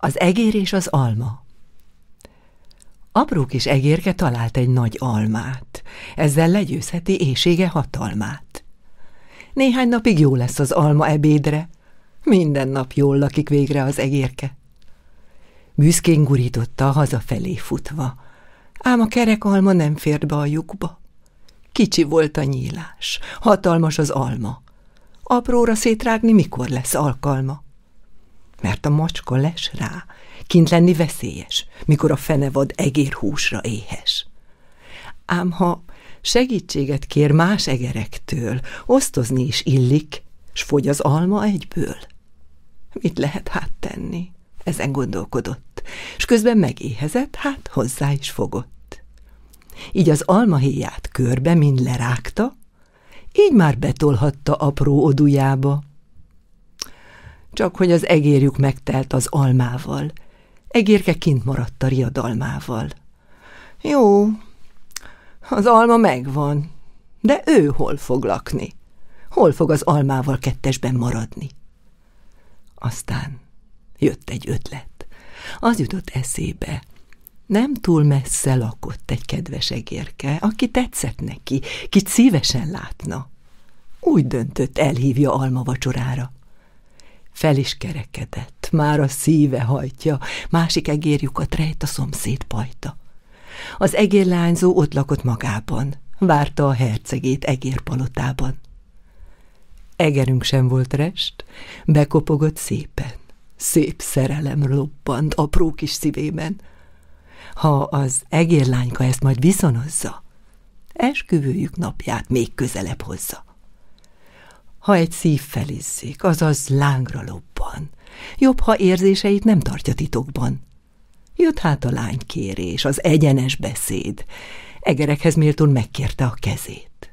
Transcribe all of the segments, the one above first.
Az egér és az alma Apró kis egérke talált egy nagy almát, ezzel legyőzheti éjsége hatalmát. Néhány napig jó lesz az alma ebédre, minden nap jól lakik végre az egérke. Büszkén gurította hazafelé futva, ám a kerek alma nem fért be a lyukba. Kicsi volt a nyílás, hatalmas az alma. Apróra szétrágni mikor lesz alkalma? mert a macska les rá. Kint lenni veszélyes, mikor a fenevad egérhúsra éhes. Ám ha segítséget kér más egerektől, osztozni is illik, s fogy az alma egyből. Mit lehet hát tenni? Ezen gondolkodott, és közben megéhezett, hát hozzá is fogott. Így az almahéját körbe mind lerágta, így már betolhatta apró odujába, csak hogy az egérjük megtelt az almával. Egérke kint maradt a riadalmával. Jó, az alma megvan, de ő hol fog lakni? Hol fog az almával kettesben maradni? Aztán jött egy ötlet. Az jutott eszébe. Nem túl messze lakott egy kedves egérke, aki tetszett neki, kit szívesen látna. Úgy döntött, elhívja Alma vacsorára. Fel is kerekedett, már a szíve hajtja, másik egérjukat rejt a szomszéd pajta. Az egérlányzó ott lakott magában, várta a hercegét egérpalotában. Egerünk sem volt rest, bekopogott szépen. Szép szerelem lobbant apró kis szívében. Ha az egérlányka ezt majd viszonozza, esküvőjük napját még közelebb hozza ha egy szív felizzik, azaz lángra lobban. Jobb, ha érzéseit nem tartja titokban. Jött hát a kérés, az egyenes beszéd. Egerekhez méltón megkérte a kezét.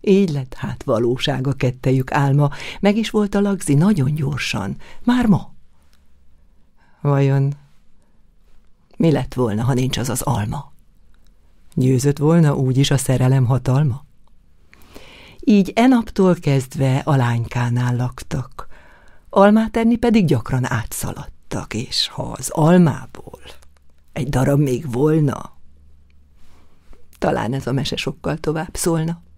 Így lett hát valóság a kettejük álma, meg is volt a lagzi nagyon gyorsan, már ma. Vajon mi lett volna, ha nincs az az alma? Győzött volna úgyis a szerelem hatalma? így e naptól kezdve a lánykánál laktak. Almát enni pedig gyakran átszaladtak, és ha az almából egy darab még volna, talán ez a mese sokkal tovább szólna.